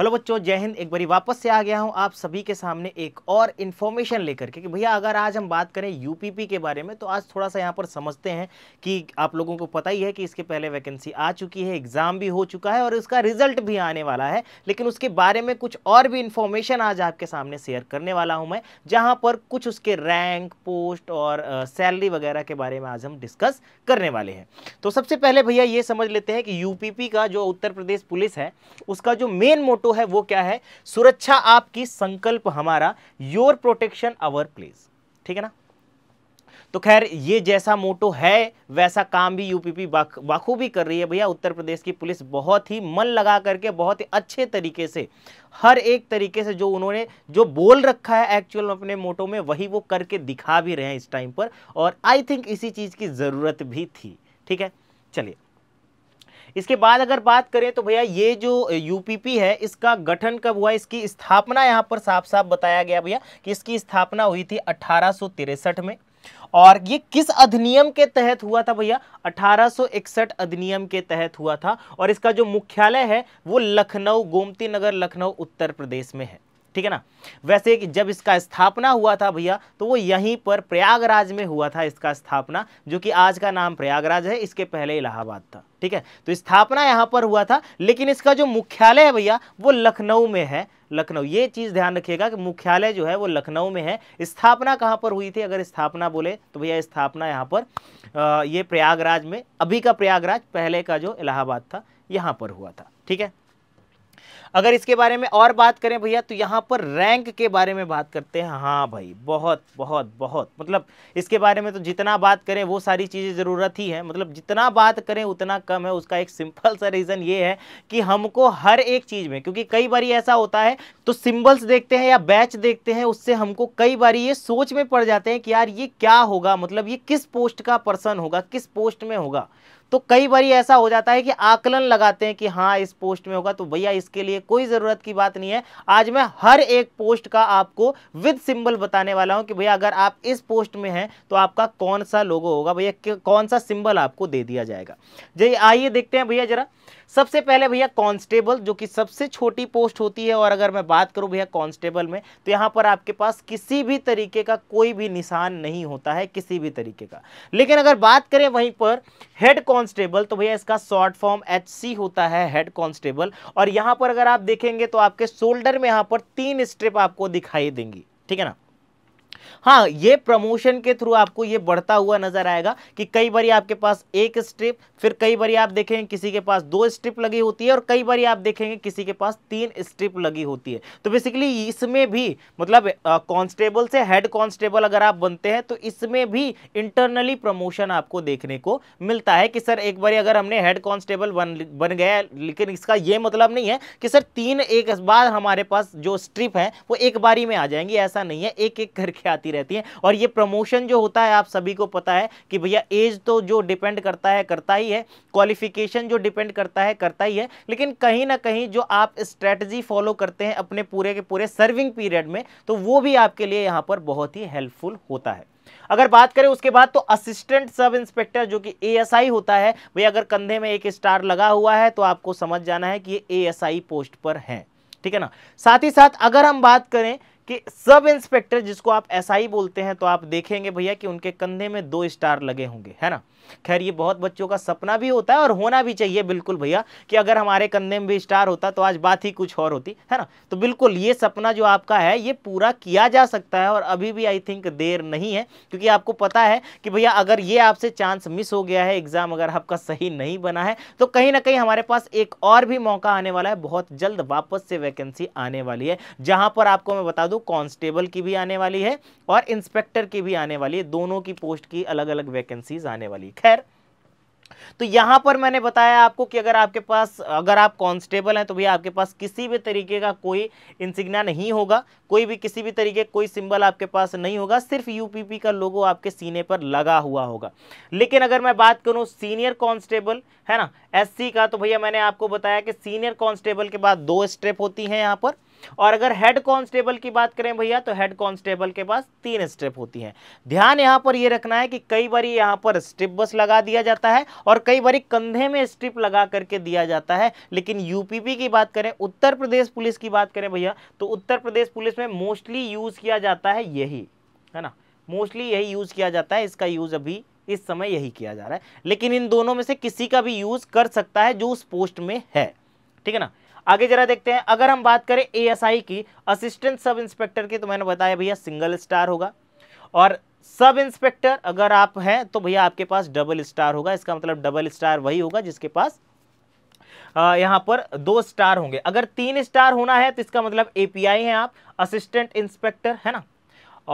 hello बच्चों जय हिंद एक बारी वापस से आ गया हूं आप सभी के सामने एक और इन्फॉर्मेशन लेकर के कि भैया अगर आज हम बात करें यूपीपी के बारे में तो आज थोड़ा सा यहां पर समझते हैं कि आप लोगों को पता ही है कि इसके पहले वैकेंसी आ चुकी है एग्ज़ाम भी हो चुका है और उसका रिजल्ट भी आने वाला है लेकिन उसके बारे में कुछ और भी इन्फॉर्मेशन आज आपके सामने शेयर करने वाला हूँ मैं जहाँ पर कुछ उसके रैंक पोस्ट और सैलरी वगैरह के बारे में आज हम डिस्कस करने वाले हैं तो सबसे पहले भैया ये समझ लेते हैं कि यू का जो उत्तर प्रदेश पुलिस है उसका जो मेन मोटो मोटो तो है वो क्या है सुरक्षा आपकी संकल्प हमारा योर प्रोटेक्शन अवर प्लेस ठीक है ना तो खैर ये जैसा मोटो है वैसा काम भी यूपीपी बाखूबी कर रही है भैया उत्तर प्रदेश की पुलिस बहुत ही मन लगा करके बहुत ही अच्छे तरीके से हर एक तरीके से जो उन्होंने जो बोल रखा है एक्चुअल अपने मोटो में वही वो करके दिखा भी रहे हैं इस टाइम पर और आई थिंक इसी चीज़ की ज़रूरत भी थी ठीक है चलिए इसके बाद अगर बात करें तो भैया ये जो यूपीपी है इसका गठन कब हुआ इसकी स्थापना यहाँ पर साफ साफ बताया गया भैया कि इसकी स्थापना हुई थी अठारह में और ये किस अधिनियम के तहत हुआ था भैया 1861 अधिनियम के तहत हुआ था और इसका जो मुख्यालय है वो लखनऊ गोमती नगर लखनऊ उत्तर प्रदेश में है ठीक है ना वैसे कि जब इसका स्थापना हुआ था भैया तो वो यहीं पर प्रयागराज में हुआ था इसका स्थापना जो कि आज का नाम प्रयागराज है इसके पहले इलाहाबाद था ठीक है तो स्थापना यहाँ पर हुआ था लेकिन इसका जो मुख्यालय है भैया वो लखनऊ में है लखनऊ ये चीज़ ध्यान रखिएगा कि मुख्यालय जो है वो लखनऊ में है स्थापना कहाँ पर हुई थी अगर स्थापना बोले तो भैया स्थापना यहाँ पर आ, ये प्रयागराज में अभी का प्रयागराज पहले का जो इलाहाबाद था यहाँ पर हुआ था ठीक है अगर इसके बारे में और बात करें भैया तो यहाँ पर रैंक के बारे में बात करते हैं हाँ भाई बहुत बहुत बहुत मतलब इसके बारे में तो जितना बात करें वो सारी चीज़ें ज़रूरत ही है मतलब जितना बात करें उतना कम है उसका एक सिंपल सा रीज़न ये है कि हमको हर एक चीज़ में क्योंकि कई बार ऐसा होता है तो सिम्बल्स देखते हैं या बैच देखते हैं उससे हमको कई बार ये सोच में पड़ जाते हैं कि यार ये क्या होगा मतलब ये किस पोस्ट का पर्सन होगा किस पोस्ट में होगा तो कई बार ऐसा हो जाता है कि आकलन लगाते हैं कि हाँ इस पोस्ट में होगा तो भैया इसके लिए कोई ज़रूरत की बात नहीं है आज मैं हर एक पोस्ट का आपको विद सिंबल बताने वाला हूं कि भैया अगर आप इस पोस्ट में हैं तो आपका कौन सा लोगो होगा भैया कौन सा सिंबल आपको दे दिया जाएगा जी आइए देखते हैं भैया जरा सबसे पहले भैया कांस्टेबल जो कि सबसे छोटी पोस्ट होती है और अगर मैं बात करूं भैया कांस्टेबल में तो यहां पर आपके पास किसी भी तरीके का कोई भी निशान नहीं होता है किसी भी तरीके का लेकिन अगर बात करें वहीं पर हेड कांस्टेबल तो भैया इसका शॉर्ट फॉर्म एच होता है हेड कांस्टेबल और यहां पर अगर आप देखेंगे तो आपके शोल्डर में यहां पर तीन स्ट्रिप आपको दिखाई देंगी ठीक है ना हाँ ये प्रमोशन के थ्रू आपको ये बढ़ता हुआ नजर आएगा कि कई बार आपके पास एक स्ट्रिप फिर कई बार आप देखेंगे किसी के पास दो स्ट्रिप लगी होती है और कई बार आप देखेंगे किसी के पास तीन स्ट्रिप लगी होती है तो बेसिकली इसमें भी मतलब कांस्टेबल से हेड कांस्टेबल अगर आप बनते हैं तो इसमें भी इंटरनली प्रमोशन आपको देखने को मिलता है कि सर एक बार अगर हमने हेड कांस्टेबल बन बन गया लेकिन इसका यह मतलब नहीं है कि सर तीन एक बार हमारे पास जो स्ट्रिप है वो एक बारी में आ जाएंगी ऐसा नहीं है एक एक करके आती रहती है और ये प्रमोशन जो होता है आप सभी को पता है कि भैया एज तो जो डिपेंड करता है करता ही है क्वालिफिकेशन जो डिपेंड करता है करता ही है लेकिन कहीं ना कहीं जो आप स्ट्रेटजी फॉलो करते हैं अपने पूरे के पूरे सर्विंग पीरियड में तो वो भी आपके लिए यहाँ पर बहुत ही हेल्पफुल होता है अगर बात करें उसके बाद तो असिस्टेंट सब इंस्पेक्टर जो कि एएसआई होता है भाई अगर कंधे में एक स्टार लगा हुआ है तो आपको समझ जाना है कि ये एएसआई पोस्ट पर है ठीक है ना साथ ही साथ अगर हम बात करें कि सब इंस्पेक्टर जिसको आप एसआई बोलते हैं तो आप देखेंगे भैया कि उनके कंधे में दो स्टार लगे होंगे है ना खैर ये बहुत बच्चों का सपना भी होता है और होना भी चाहिए बिल्कुल भैया कि अगर हमारे कंधे में भी स्टार होता तो आज बात ही कुछ और होती है ना तो बिल्कुल ये सपना जो आपका है ये पूरा किया जा सकता है और अभी भी आई थिंक देर नहीं है क्योंकि आपको पता है कि भैया अगर ये आपसे चांस मिस हो गया है एग्ज़ाम अगर आपका सही नहीं बना है तो कहीं ना कहीं हमारे पास एक और भी मौका आने वाला है बहुत जल्द वापस से वैकेंसी आने वाली है जहां पर आपको मैं बता दू कांस्टेबल की भी आने वाली है और इंस्पेक्टर की भी आने वाली है दोनों की पोस्ट की अलग अलग वैकेंसीज आने वाली खैर तो यहां पर मैंने बताया आपको कि अगर आपके पास अगर आप कांस्टेबल हैं तो भैया आपके पास किसी भी तरीके का कोई इंसिग्ना नहीं होगा कोई भी किसी भी तरीके कोई सिंबल आपके पास नहीं होगा सिर्फ यूपीपी का लोगो आपके सीने पर लगा हुआ होगा लेकिन अगर मैं बात करूं सीनियर कांस्टेबल है ना एससी का तो भैया मैंने आपको बताया कि सीनियर कॉन्स्टेबल के बाद दो स्टेप होती है यहां पर और अगर हेड कांस्टेबल की बात करें भैया तो हेड कांस्टेबल के पास तीन स्टेप होती हैं ध्यान यहाँ पर ये यह रखना है कि कई बार यहाँ पर स्ट्रिप बस लगा दिया जाता है और कई बार कंधे में स्ट्रिप लगा करके दिया जाता है लेकिन यूपीपी की बात करें उत्तर प्रदेश पुलिस की बात करें भैया तो उत्तर प्रदेश पुलिस में मोस्टली यूज़ किया जाता है यही है ना मोस्टली यही यूज़ किया जाता है इसका यूज़ अभी इस समय यही किया जा रहा है लेकिन इन दोनों में से किसी का भी यूज़ कर सकता है जो उस पोस्ट में है ठीक है ना आगे जरा देखते हैं अगर हम बात करें एएसआई की असिस्टेंट सब इंस्पेक्टर की तो मैंने बताया भैया सिंगल स्टार होगा और सब इंस्पेक्टर अगर आप हैं तो भैया आपके पास डबल स्टार होगा इसका मतलब डबल स्टार वही होगा जिसके पास यहां पर दो स्टार होंगे अगर तीन स्टार होना है तो इसका मतलब एपीआई हैं आप असिस्टेंट इंस्पेक्टर है ना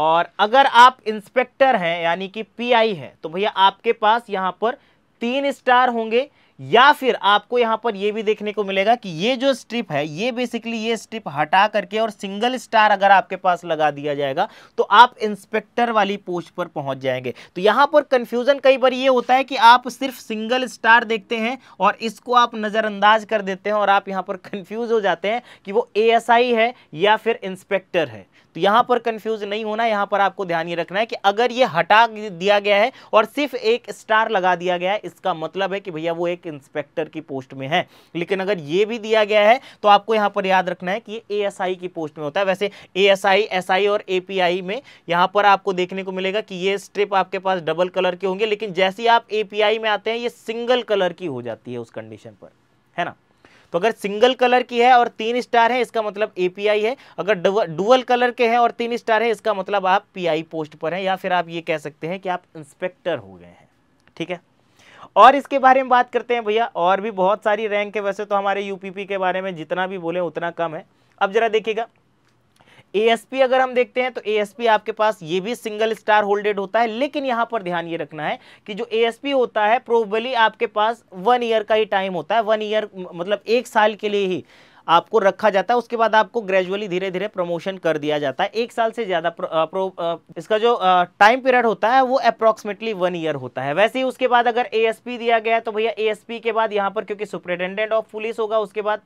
और अगर आप इंस्पेक्टर हैं यानी कि पीआई हैं तो भैया आपके पास यहां पर तीन स्टार होंगे या फिर आपको यहां पर यह भी देखने को मिलेगा कि ये जो स्ट्रिप है ये बेसिकली ये स्ट्रिप हटा करके और सिंगल स्टार अगर आपके पास लगा दिया जाएगा तो आप इंस्पेक्टर वाली पोस्ट पर पहुंच जाएंगे तो यहां पर कंफ्यूजन कई बार ये होता है कि आप सिर्फ सिंगल स्टार देखते हैं और इसको आप नज़रअंदाज कर देते हैं और आप यहां पर कंफ्यूज हो जाते हैं कि वो ए है या फिर इंस्पेक्टर है तो यहां पर कंफ्यूज नहीं होना यहां पर आपको ध्यान ये रखना है कि अगर ये हटा दिया गया है और सिर्फ एक स्टार लगा दिया गया है इसका मतलब है कि भैया वो एक इंस्पेक्टर की पोस्ट में है लेकिन अगर ये भी दिया गया है तो आपको यहां पर याद रखना है कि ये ए की पोस्ट में होता है वैसे ए एस आई और ए में यहां पर आपको देखने को मिलेगा कि ये स्ट्रिप आपके पास डबल कलर के होंगे लेकिन जैसे ही आप ए में आते हैं ये सिंगल कलर की हो जाती है उस कंडीशन पर है ना तो अगर सिंगल कलर की है और तीन स्टार है इसका मतलब एपीआई है अगर डुअल कलर के हैं और तीन स्टार है इसका मतलब आप पीआई पोस्ट पर हैं या फिर आप ये कह सकते हैं कि आप इंस्पेक्टर हो गए हैं ठीक है और इसके बारे में बात करते हैं भैया और भी बहुत सारी रैंक है वैसे तो हमारे यूपीपी के बारे में जितना भी बोले उतना कम है अब जरा देखिएगा एएसपी अगर हम देखते हैं तो एएसपी आपके पास ये भी सिंगल स्टार होल्डेड होता है लेकिन यहां पर ध्यान ये रखना है कि जो एएसपी होता है प्रोबली आपके पास वन ईयर का ही टाइम होता है वन ईयर मतलब एक साल के लिए ही आपको रखा जाता है उसके बाद आपको ग्रेजुअली धीरे धीरे प्रमोशन कर दिया जाता है एक साल से ज़्यादा इसका जो टाइम पीरियड होता है वो अप्रॉक्सीमेटली वन ईयर होता है वैसे ही उसके बाद अगर एएसपी दिया गया है तो भैया एएसपी के बाद यहाँ पर क्योंकि सुपरिटेंडेंट ऑफ पुलिस होगा उसके बाद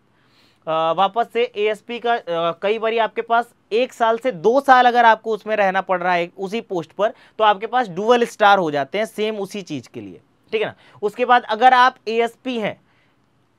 वापस से एएसपी का कई बार आपके पास एक साल से दो साल अगर आपको उसमें रहना पड़ रहा है उसी पोस्ट पर तो आपके पास डुअल स्टार हो जाते हैं सेम उसी चीज़ के लिए ठीक है ना उसके बाद अगर आप एएसपी हैं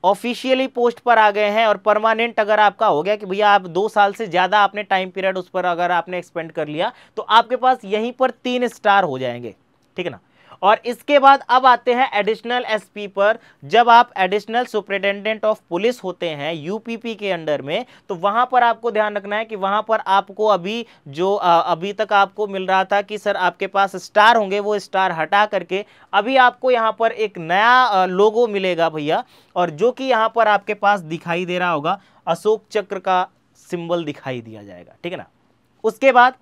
ऑफिशियली पोस्ट पर आ गए हैं और परमानेंट अगर आपका हो गया कि भैया आप दो साल से ज़्यादा आपने टाइम पीरियड उस पर अगर आपने एक्सपेंड कर लिया तो आपके पास यहीं पर तीन स्टार हो जाएंगे ठीक है ना और इसके बाद अब आते हैं एडिशनल एसपी पर जब आप एडिशनल सुप्रिटेंडेंट ऑफ पुलिस होते हैं यूपीपी के अंडर में तो वहां पर आपको ध्यान रखना है कि वहां पर आपको अभी जो अभी तक आपको मिल रहा था कि सर आपके पास स्टार होंगे वो स्टार हटा करके अभी आपको यहाँ पर एक नया लोगो मिलेगा भैया और जो कि यहाँ पर आपके पास दिखाई दे रहा होगा अशोक चक्र का सिंबल दिखाई दिया जाएगा ठीक है ना उसके बाद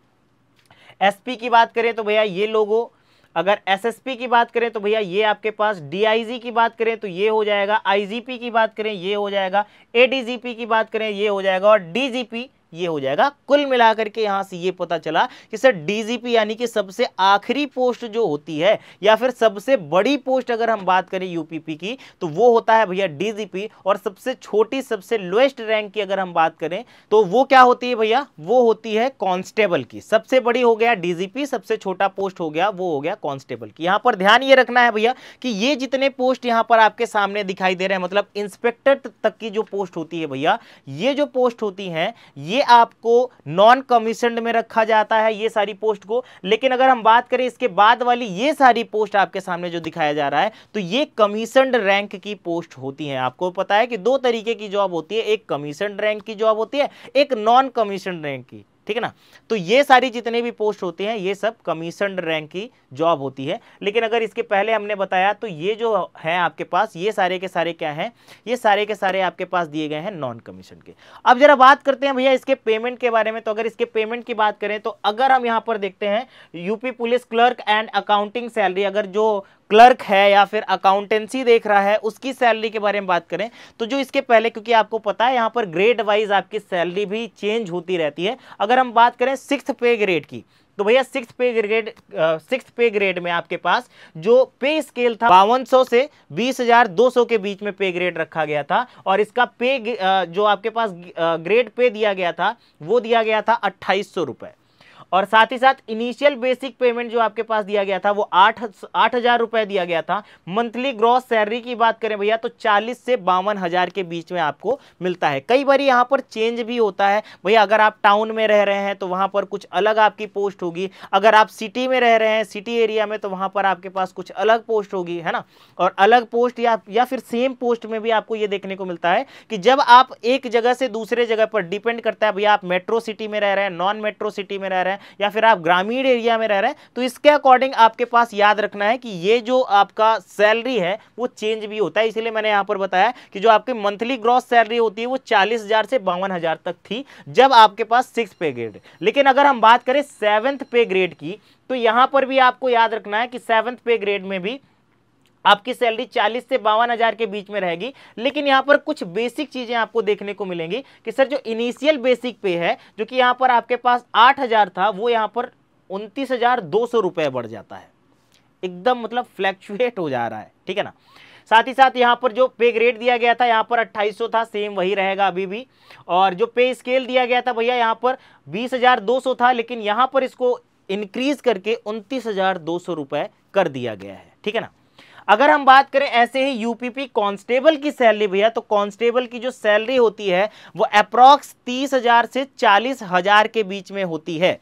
एसपी की बात करें तो भैया ये लोगो अगर एसएसपी की बात करें तो भैया ये आपके पास डीआईजी की बात करें तो ये हो जाएगा आईजीपी की बात करें ये हो जाएगा एडीजीपी की बात करें ये हो जाएगा और डीजीपी ये हो जाएगा कुल मिलाकर के यहां से ये पता चला कि सर डीजीपी यानी कि सबसे आखिरी पोस्ट जो होती है या फिर सबसे बड़ी पोस्ट अगर हम बात करें यूपीपी की तो वो होता है भैया डीजीपी और सबसे छोटी सबसे लोएस्ट रैंक की अगर हम बात करें तो वो क्या होती है भैया वो होती है कांस्टेबल की सबसे बड़ी हो गया डीजीपी सबसे छोटा पोस्ट हो गया वो हो गया कॉन्स्टेबल की यहां पर ध्यान ये रखना है भैया कि ये जितने पोस्ट यहां पर आपके सामने दिखाई दे रहे हैं मतलब इंस्पेक्टर तक की जो पोस्ट होती है भैया ये जो पोस्ट होती है ये आपको नॉन कमीशन में रखा जाता है ये सारी पोस्ट को लेकिन अगर हम बात करें इसके बाद वाली ये सारी पोस्ट आपके सामने जो दिखाया जा रहा है तो ये कमीशन रैंक की पोस्ट होती है आपको पता है कि दो तरीके की जॉब होती है एक कमीशन रैंक की जॉब होती है एक नॉन कमीशन रैंक की ठीक है ना तो ये सारी जितने भी पोस्ट होते हैं ये सब कमीशन रैंक की जॉब होती है लेकिन अगर इसके पहले हमने बताया तो ये जो है आपके पास ये सारे के सारे क्या हैं ये सारे के सारे आपके पास दिए गए हैं नॉन कमीशन के अब जरा बात करते हैं भैया इसके पेमेंट के बारे में तो अगर इसके पेमेंट की बात करें तो अगर हम यहाँ पर देखते हैं UP police clerk and accounting salary अगर जो क्लर्क है या फिर अकाउंटेंसी देख रहा है उसकी सैलरी के बारे में बात करें तो जो इसके पहले क्योंकि आपको पता है यहाँ पर ग्रेड वाइज आपकी सैलरी भी चेंज होती रहती है अगर हम बात करें सिक्स पे ग्रेड की तो भैया सिक्स पे ग्रेड सिक्स पे ग्रेड में आपके पास जो पे स्केल था बावन से 20,200 के बीच में पे ग्रेड रखा गया था और इसका पे जो आपके पास ग्रेड पे दिया गया था वो दिया गया था अट्ठाईस सौ रुपए और साथ ही साथ इनिशियल बेसिक पेमेंट जो आपके पास दिया गया था वो आठ आठ हज़ार रुपए दिया गया था मंथली ग्रॉस सैलरी की बात करें भैया तो चालीस से बावन हज़ार के बीच में आपको मिलता है कई बार यहाँ पर चेंज भी होता है भैया अगर आप टाउन में रह रहे हैं तो वहां पर कुछ अलग आपकी पोस्ट होगी अगर आप सिटी में रह रहे हैं सिटी एरिया में तो वहाँ पर आपके पास कुछ अलग पोस्ट होगी है ना और अलग पोस्ट या या फिर सेम पोस्ट में भी आपको ये देखने को मिलता है कि जब आप एक जगह से दूसरे जगह पर डिपेंड करता है भैया आप मेट्रो सिटी में रह रहे हैं नॉन मेट्रो सिटी में रह रहे हैं या फिर आप ग्रामीण एरिया में रह रहे हैं तो इसके अकॉर्डिंग आपके पास याद रखना है कि ये जो आपका सैलरी है वो चेंज भी होता है इसलिए मैंने यहाँ पर बताया कि जो आपकी मंथली ग्रॉस सैलरी होती है वो चालीस से बावन तक थी जब आपके पास सिक्स पे ग्रेड लेकिन अगर हम बात करें सेवन्थ पे ग्रेड की तो यहाँ पर भी आपको याद रखना है कि सेवन्थ पे ग्रेड में भी आपकी सैलरी 40 से बावन हज़ार के बीच में रहेगी लेकिन यहाँ पर कुछ बेसिक चीज़ें आपको देखने को मिलेंगी कि सर जो इनिशियल बेसिक पे है जो कि यहाँ पर आपके पास 8000 था वो यहाँ पर उनतीस हज़ार दो सौ रुपये बढ़ जाता है एकदम मतलब फ्लैक्चुएट हो जा रहा है ठीक है ना साथ ही साथ यहाँ पर जो पे ग्रेड दिया गया था यहाँ पर 2800 था सेम वही रहेगा अभी भी और जो पे स्केल दिया गया था भैया यहाँ पर 20200 था लेकिन यहाँ पर इसको इंक्रीज करके उनतीस हज़ार कर दिया गया है ठीक है ना अगर हम बात करें ऐसे ही यूपीपी कांस्टेबल की सैलरी भैया तो कांस्टेबल की जो सैलरी होती है वो अप्रॉक्स तीस हजार से चालीस हजार के बीच में होती है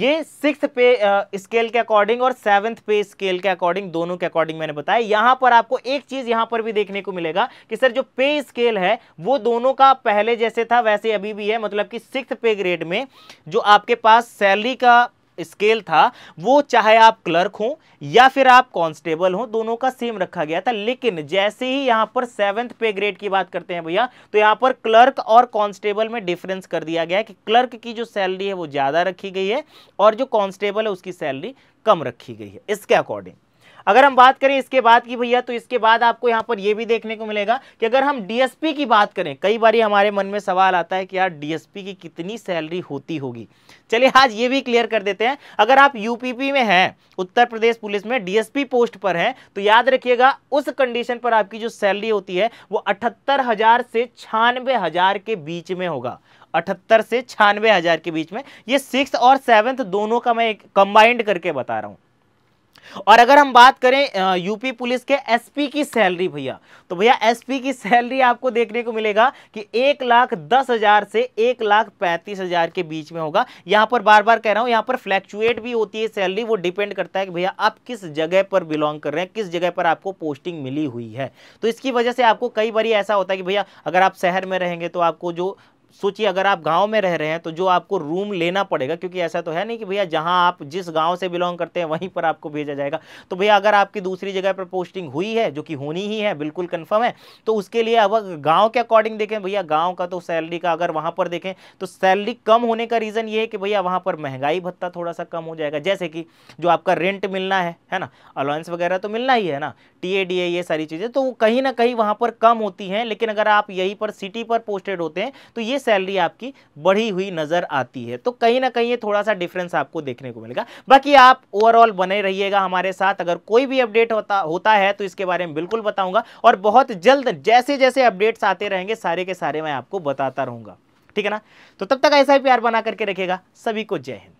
ये सिक्स पे स्केल के अकॉर्डिंग और सेवन्थ पे स्केल के अकॉर्डिंग दोनों के अकॉर्डिंग मैंने बताया यहां पर आपको एक चीज़ यहां पर भी देखने को मिलेगा कि सर जो पे स्केल है वो दोनों का पहले जैसे था वैसे अभी भी है मतलब कि सिक्स पे ग्रेड में जो आपके पास सैलरी का स्केल था वो चाहे आप क्लर्क हो या फिर आप कांस्टेबल हो दोनों का सेम रखा गया था लेकिन जैसे ही यहां पर सेवेंथ पे ग्रेड की बात करते हैं भैया तो यहां पर क्लर्क और कांस्टेबल में डिफरेंस कर दिया गया है कि क्लर्क की जो सैलरी है वो ज़्यादा रखी गई है और जो कांस्टेबल है उसकी सैलरी कम रखी गई है इसके अकॉर्डिंग अगर हम बात करें इसके बाद की भैया तो इसके बाद आपको यहाँ पर यह भी देखने को मिलेगा कि अगर हम डीएसपी की बात करें कई बार हमारे मन में सवाल आता है कि यार डीएसपी की कितनी सैलरी होती होगी चलिए आज ये भी क्लियर कर देते हैं अगर आप यूपीपी में हैं उत्तर प्रदेश पुलिस में डीएसपी पोस्ट पर हैं तो याद रखिएगा उस कंडीशन पर आपकी जो सैलरी होती है वो अठहत्तर से छियानवे के बीच में होगा अठहत्तर से छियानवे हजार के बीच में ये सिक्स और सेवन्थ दोनों का मैं कंबाइंड करके बता रहा हूँ और अगर हम बात करें यूपी पुलिस के एसपी की सैलरी भैया तो भैया एसपी की सैलरी आपको देखने को मिलेगा कि एक लाख दस हज़ार से एक लाख पैंतीस हज़ार के बीच में होगा यहां पर बार बार कह रहा हूं यहां पर फ्लैक्चुएट भी होती है सैलरी वो डिपेंड करता है कि भैया आप किस जगह पर बिलोंग कर रहे हैं किस जगह पर आपको पोस्टिंग मिली हुई है तो इसकी वजह से आपको कई बार ऐसा होता है कि भैया अगर आप शहर में रहेंगे तो आपको जो सोचिए अगर आप गांव में रह रहे हैं तो जो आपको रूम लेना पड़ेगा क्योंकि ऐसा तो है नहीं कि भैया जहां आप जिस गांव से बिलोंग करते हैं वहीं पर आपको भेजा जाएगा तो भैया अगर आपकी दूसरी जगह पर पोस्टिंग हुई है जो कि होनी ही है बिल्कुल कन्फर्म है तो उसके लिए अब गाँव के अकॉर्डिंग देखें भैया गाँव का तो सैलरी का अगर वहाँ पर देखें तो सैलरी कम होने का रीज़न ये है कि भैया वहाँ पर महंगाई भत्ता थोड़ा सा कम हो जाएगा जैसे कि जो आपका रेंट मिलना है है ना अलाउंस वगैरह तो मिलना ही है ना टी ए डी ए ये सारी चीज़ें तो कहीं ना कहीं वहाँ पर कम होती हैं लेकिन अगर आप यहीं पर सिटी पर पोस्टेड होते हैं तो ये सैलरी आपकी बढ़ी हुई नजर आती है तो कहीं ना कहीं ये थोड़ा सा डिफरेंस आपको देखने को मिलेगा बाकी आप ओवरऑल बने रहिएगा हमारे साथ अगर कोई भी अपडेट होता होता है तो इसके बारे में बिल्कुल बताऊंगा और बहुत जल्द जैसे जैसे अपडेट्स आते रहेंगे सारे के सारे मैं आपको बताता रहूंगा ठीक है ना तो तब तक ऐसा ही प्यार बना करके रखेगा सभी को जय हिंद